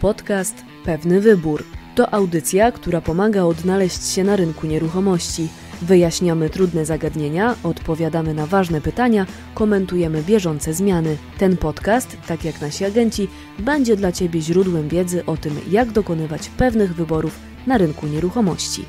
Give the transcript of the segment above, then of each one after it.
Podcast Pewny Wybór. To audycja, która pomaga odnaleźć się na rynku nieruchomości. Wyjaśniamy trudne zagadnienia, odpowiadamy na ważne pytania, komentujemy bieżące zmiany. Ten podcast, tak jak nasi agenci, będzie dla Ciebie źródłem wiedzy o tym, jak dokonywać pewnych wyborów na rynku nieruchomości.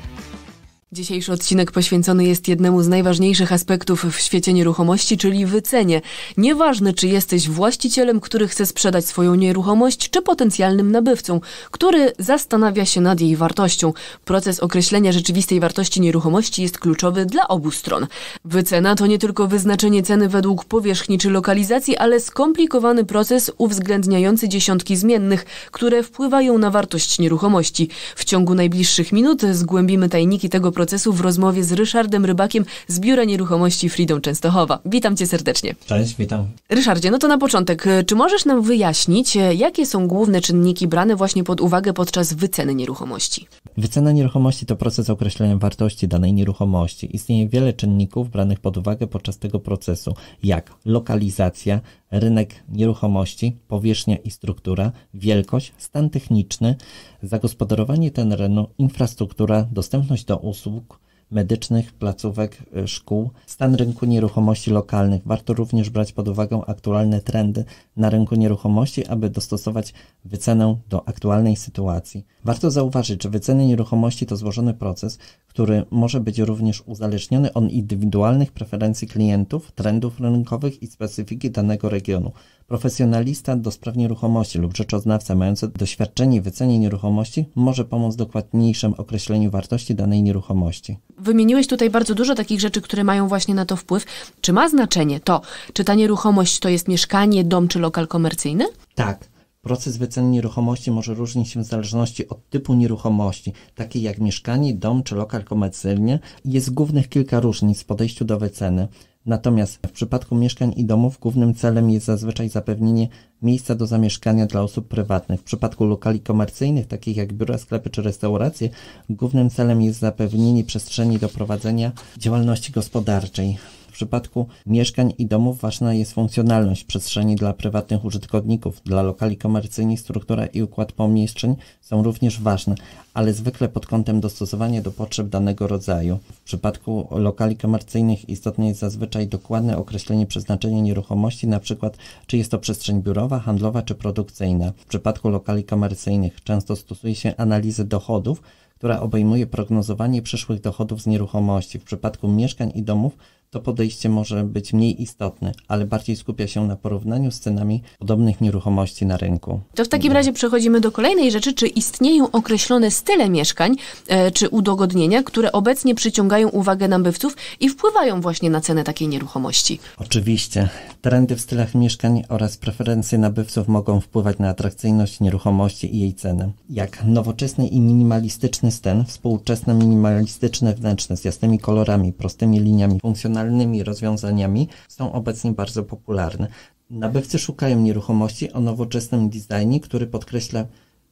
Dzisiejszy odcinek poświęcony jest jednemu z najważniejszych aspektów w świecie nieruchomości, czyli wycenie. Nieważne, czy jesteś właścicielem, który chce sprzedać swoją nieruchomość, czy potencjalnym nabywcą, który zastanawia się nad jej wartością. Proces określenia rzeczywistej wartości nieruchomości jest kluczowy dla obu stron. Wycena to nie tylko wyznaczenie ceny według powierzchni czy lokalizacji, ale skomplikowany proces uwzględniający dziesiątki zmiennych, które wpływają na wartość nieruchomości. W ciągu najbliższych minut zgłębimy tajniki tego procesu w rozmowie z Ryszardem Rybakiem z Biura Nieruchomości Freedom Częstochowa. Witam cię serdecznie. Cześć, witam. Ryszardzie, no to na początek, e, czy możesz nam wyjaśnić, e, jakie są główne czynniki brane właśnie pod uwagę podczas wyceny nieruchomości? Wycena nieruchomości to proces określenia wartości danej nieruchomości. Istnieje wiele czynników branych pod uwagę podczas tego procesu, jak lokalizacja, rynek nieruchomości, powierzchnia i struktura, wielkość, stan techniczny, zagospodarowanie terenu, infrastruktura, dostępność do usług, medycznych, placówek, y, szkół, stan rynku nieruchomości lokalnych. Warto również brać pod uwagę aktualne trendy na rynku nieruchomości, aby dostosować wycenę do aktualnej sytuacji. Warto zauważyć, że wyceny nieruchomości to złożony proces, który może być również uzależniony od indywidualnych preferencji klientów, trendów rynkowych i specyfiki danego regionu. Profesjonalista do spraw nieruchomości lub rzeczoznawca mający doświadczenie w wycenie nieruchomości może pomóc w dokładniejszym określeniu wartości danej nieruchomości. Wymieniłeś tutaj bardzo dużo takich rzeczy, które mają właśnie na to wpływ. Czy ma znaczenie to, czy ta nieruchomość to jest mieszkanie, dom czy lokal komercyjny? Tak. Proces wyceny nieruchomości może różnić się w zależności od typu nieruchomości, takiej jak mieszkanie, dom czy lokal komercyjny. Jest głównych kilka różnic w podejściu do wyceny. Natomiast w przypadku mieszkań i domów głównym celem jest zazwyczaj zapewnienie miejsca do zamieszkania dla osób prywatnych. W przypadku lokali komercyjnych, takich jak biura, sklepy czy restauracje, głównym celem jest zapewnienie przestrzeni do prowadzenia działalności gospodarczej przypadku mieszkań i domów ważna jest funkcjonalność przestrzeni dla prywatnych użytkowników, dla lokali komercyjnych struktura i układ pomieszczeń są również ważne, ale zwykle pod kątem dostosowania do potrzeb danego rodzaju. W przypadku lokali komercyjnych istotne jest zazwyczaj dokładne określenie przeznaczenia nieruchomości, np. czy jest to przestrzeń biurowa, handlowa czy produkcyjna. W przypadku lokali komercyjnych często stosuje się analizę dochodów, która obejmuje prognozowanie przyszłych dochodów z nieruchomości. W przypadku mieszkań i domów to podejście może być mniej istotne, ale bardziej skupia się na porównaniu z cenami podobnych nieruchomości na rynku. To w takim razie przechodzimy do kolejnej rzeczy. Czy istnieją określone style mieszkań e, czy udogodnienia, które obecnie przyciągają uwagę nabywców i wpływają właśnie na cenę takiej nieruchomości? Oczywiście. Trendy w stylach mieszkań oraz preferencje nabywców mogą wpływać na atrakcyjność nieruchomości i jej cenę. Jak nowoczesny i minimalistyczny sten, współczesne minimalistyczne wnętrze z jasnymi kolorami, prostymi liniami funkcjonalnymi, racjonalnymi rozwiązaniami są obecnie bardzo popularne. Nabywcy szukają nieruchomości o nowoczesnym designie, który podkreśla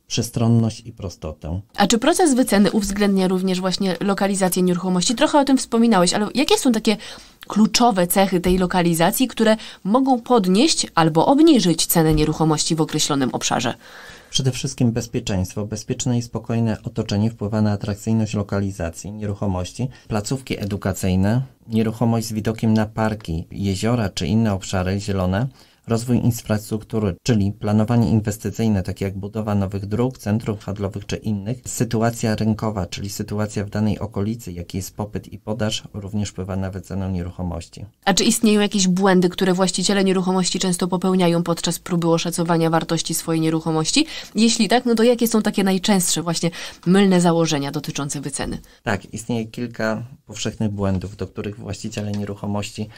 przestronność i prostotę. A czy proces wyceny uwzględnia również właśnie lokalizację nieruchomości? Trochę o tym wspominałeś, ale jakie są takie kluczowe cechy tej lokalizacji, które mogą podnieść albo obniżyć cenę nieruchomości w określonym obszarze? Przede wszystkim bezpieczeństwo. Bezpieczne i spokojne otoczenie wpływa na atrakcyjność lokalizacji, nieruchomości, placówki edukacyjne, nieruchomość z widokiem na parki, jeziora czy inne obszary zielone, rozwój infrastruktury, czyli planowanie inwestycyjne, takie jak budowa nowych dróg, centrów handlowych czy innych, sytuacja rynkowa, czyli sytuacja w danej okolicy, jaki jest popyt i podaż, również wpływa na wycenę no nieruchomości. A czy istnieją jakieś błędy, które właściciele nieruchomości często popełniają podczas próby oszacowania wartości swojej nieruchomości? Jeśli tak, no to jakie są takie najczęstsze właśnie mylne założenia dotyczące wyceny? Tak, istnieje kilka powszechnych błędów, do których właściciele nieruchomości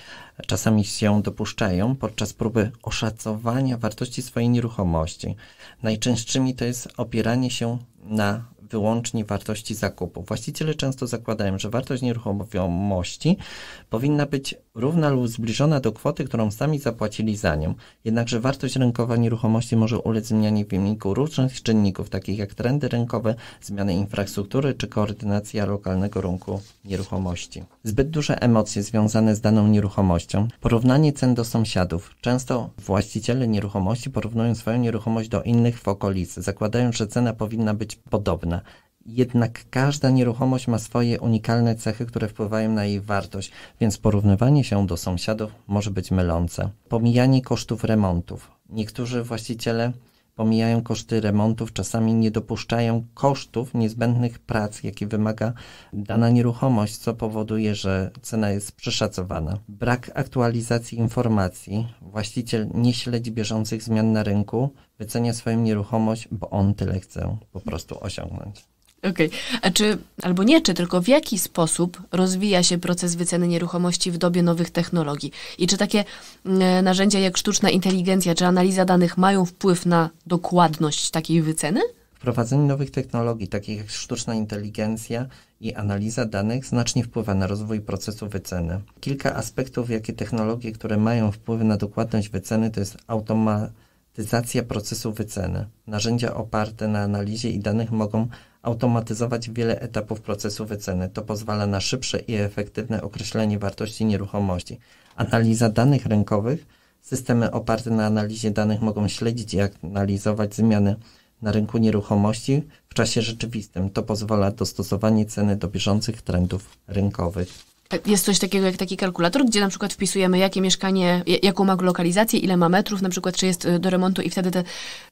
czasami się dopuszczają podczas próby oszacowania wartości swojej nieruchomości. Najczęstszymi to jest opieranie się na wyłącznie wartości zakupu. Właściciele często zakładają, że wartość nieruchomości powinna być równa lub zbliżona do kwoty, którą sami zapłacili za nią. Jednakże wartość rynkowa nieruchomości może ulec zmianie w wyniku różnych czynników, takich jak trendy rynkowe, zmiany infrastruktury czy koordynacja lokalnego rynku nieruchomości. Zbyt duże emocje związane z daną nieruchomością, porównanie cen do sąsiadów. Często właściciele nieruchomości porównują swoją nieruchomość do innych w okolicy, zakładając, że cena powinna być podobna ważna. Jednak każda nieruchomość ma swoje unikalne cechy, które wpływają na jej wartość, więc porównywanie się do sąsiadów może być mylące. Pomijanie kosztów remontów. Niektórzy właściciele pomijają koszty remontów, czasami nie dopuszczają kosztów niezbędnych prac, jakie wymaga dana nieruchomość, co powoduje, że cena jest przeszacowana. Brak aktualizacji informacji, właściciel nie śledzi bieżących zmian na rynku, wycenia swoją nieruchomość, bo on tyle chce po prostu osiągnąć. Okej. Okay. A czy, albo nie czy, tylko w jaki sposób rozwija się proces wyceny nieruchomości w dobie nowych technologii? I czy takie mm, e, narzędzia jak sztuczna inteligencja czy analiza danych mają wpływ na dokładność takiej wyceny? Wprowadzenie nowych technologii, takich jak sztuczna inteligencja i analiza danych, znacznie wpływa na rozwój procesu wyceny. Kilka aspektów, jakie technologie, które mają wpływ na dokładność wyceny, to jest automatyzacja procesu wyceny. Narzędzia oparte na analizie i danych mogą automatyzować wiele etapów procesu wyceny. To pozwala na szybsze i efektywne określenie wartości nieruchomości. Analiza danych rynkowych. Systemy oparte na analizie danych mogą śledzić i analizować zmiany na rynku nieruchomości w czasie rzeczywistym. To pozwala dostosowanie ceny do bieżących trendów rynkowych. Tak, jest coś takiego jak taki kalkulator, gdzie na przykład wpisujemy, jakie mieszkanie, jaką ma lokalizację, ile ma metrów, na przykład, czy jest y, do remontu i wtedy te,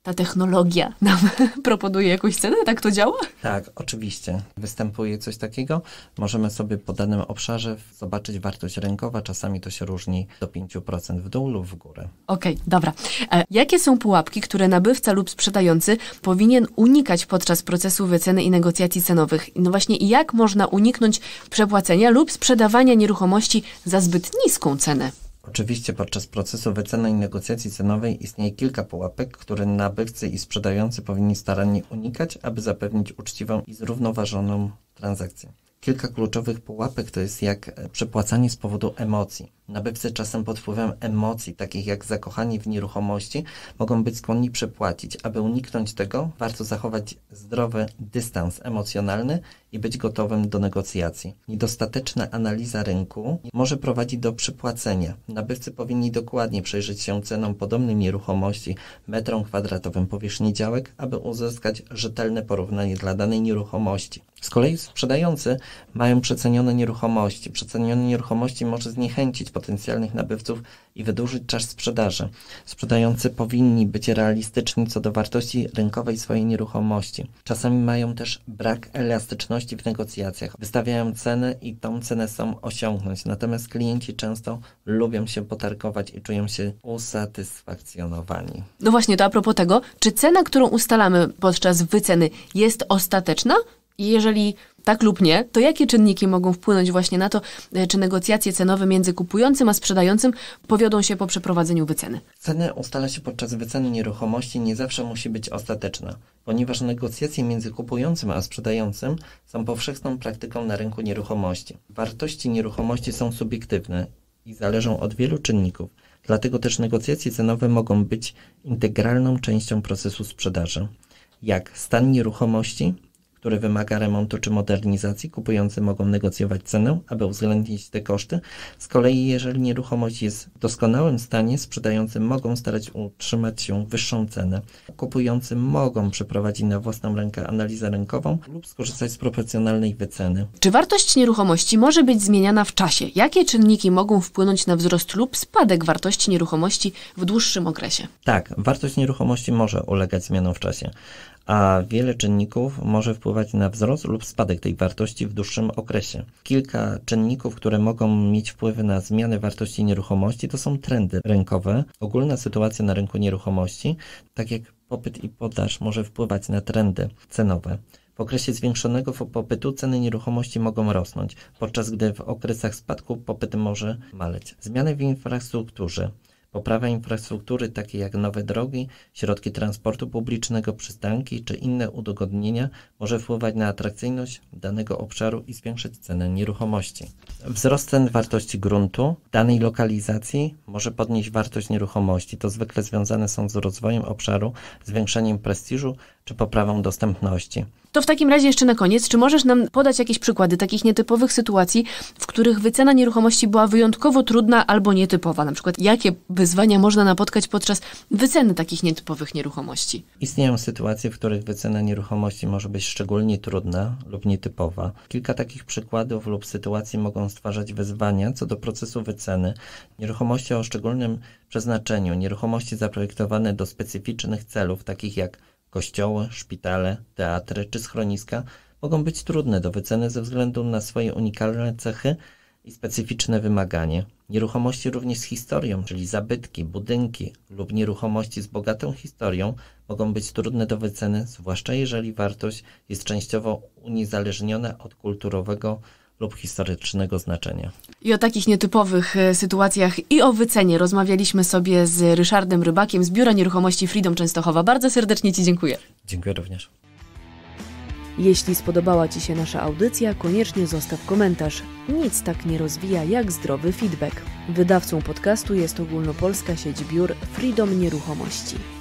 ta technologia nam proponuje jakąś cenę? Tak to działa? Tak, oczywiście. Występuje coś takiego. Możemy sobie po danym obszarze zobaczyć wartość rynkowa. Czasami to się różni do 5% w dół lub w górę. Okej, okay, dobra. E, jakie są pułapki, które nabywca lub sprzedający powinien unikać podczas procesu wyceny i negocjacji cenowych? No właśnie, jak można uniknąć przepłacenia lub sprzedawania? sprzedawania nieruchomości za zbyt niską cenę. Oczywiście podczas procesu wyceny i negocjacji cenowej istnieje kilka pułapek, które nabywcy i sprzedający powinni starannie unikać, aby zapewnić uczciwą i zrównoważoną transakcję. Kilka kluczowych pułapek to jest jak e, przepłacanie z powodu emocji. Nabywcy czasem pod wpływem emocji, takich jak zakochani w nieruchomości, mogą być skłonni przepłacić. Aby uniknąć tego, warto zachować zdrowy dystans emocjonalny i być gotowym do negocjacji. Niedostateczna analiza rynku może prowadzić do przypłacenia. Nabywcy powinni dokładnie przejrzeć się cenom podobnej nieruchomości metrą kwadratowym powierzchni działek, aby uzyskać rzetelne porównanie dla danej nieruchomości. Z kolei sprzedający mają przecenione nieruchomości. Przecenione nieruchomości może zniechęcić potencjalnych nabywców i wydłużyć czas sprzedaży. Sprzedający powinni być realistyczni co do wartości rynkowej swojej nieruchomości. Czasami mają też brak elastyczności trudności w negocjacjach. Wystawiają ceny i tą cenę są osiągnąć. Natomiast klienci często lubią się potarkować i czują się usatysfakcjonowani. No właśnie, to a propos tego, czy cena, którą ustalamy podczas wyceny jest ostateczna? Jeżeli tak lub nie, to jakie czynniki mogą wpłynąć właśnie na to, e, czy negocjacje cenowe między kupującym a sprzedającym powiodą się po przeprowadzeniu wyceny? Cenę ustala się podczas wyceny nieruchomości nie zawsze musi być ostateczna, ponieważ negocjacje między kupującym a sprzedającym są powszechną praktyką na rynku nieruchomości. Wartości nieruchomości są subiektywne i zależą od wielu czynników, dlatego też negocjacje cenowe mogą być integralną częścią procesu sprzedaży, jak stan nieruchomości, który wymaga remontu czy modernizacji, kupujący mogą negocjować cenę, aby uwzględnić te koszty. Z kolei, jeżeli nieruchomość jest w doskonałym stanie, sprzedający mogą starać utrzymać się wyższą cenę. Kupujący mogą przeprowadzić na własną rękę analizę rynkową lub skorzystać z proporcjonalnej wyceny. Czy wartość nieruchomości może być zmieniana w czasie? Jakie czynniki mogą wpłynąć na wzrost lub spadek wartości nieruchomości w dłuższym okresie? Tak, wartość nieruchomości może ulegać zmianom w czasie, a wiele czynników może wpłynąć wpływać na wzrost lub spadek tej wartości w dłuższym okresie. Kilka czynników, które mogą mieć wpływy na zmiany wartości nieruchomości, to są trendy rynkowe, ogólna sytuacja na rynku nieruchomości, tak jak popyt i podaż może wpływać na trendy cenowe. W okresie zwiększonego popytu ceny nieruchomości mogą rosnąć, podczas gdy w okresach spadku popyt może maleć. Zmiany w infrastrukturze. Poprawa infrastruktury takie jak nowe drogi, środki transportu publicznego, przystanki czy inne udogodnienia może wpływać na atrakcyjność danego obszaru i zwiększyć cenę nieruchomości. Wzrost cen wartości gruntu danej lokalizacji może podnieść wartość nieruchomości. To zwykle związane są z rozwojem obszaru, zwiększeniem prestiżu czy poprawą dostępności. To w takim razie jeszcze na koniec, czy możesz nam podać jakieś przykłady takich nietypowych sytuacji, w których wycena nieruchomości była wyjątkowo trudna albo nietypowa? Na przykład jakie by wyzwania można napotkać podczas wyceny takich nietypowych nieruchomości? Istnieją sytuacje, w których wycena nieruchomości może być szczególnie trudna lub nietypowa. Kilka takich przykładów lub sytuacji mogą stwarzać wyzwania co do procesu wyceny. Nieruchomości o szczególnym przeznaczeniu, nieruchomości zaprojektowane do specyficznych celów, takich jak kościoły, szpitale, teatry czy schroniska, mogą być trudne do wyceny ze względu na swoje unikalne cechy i specyficzne wymaganie. Nieruchomości również z historią, czyli zabytki, budynki lub nieruchomości z bogatą historią mogą być trudne do wyceny, zwłaszcza jeżeli wartość jest częściowo uniezależniona od kulturowego lub historycznego znaczenia. I o takich nietypowych e, sytuacjach i o wycenie rozmawialiśmy sobie z Ryszardem Rybakiem z Biura Nieruchomości Freedom Częstochowa. Bardzo serdecznie Ci dziękuję. Dziękuję również. Jeśli spodobała Ci się nasza audycja, koniecznie zostaw komentarz. Nic tak nie rozwija jak zdrowy feedback. Wydawcą podcastu jest ogólnopolska sieć biur Freedom Nieruchomości.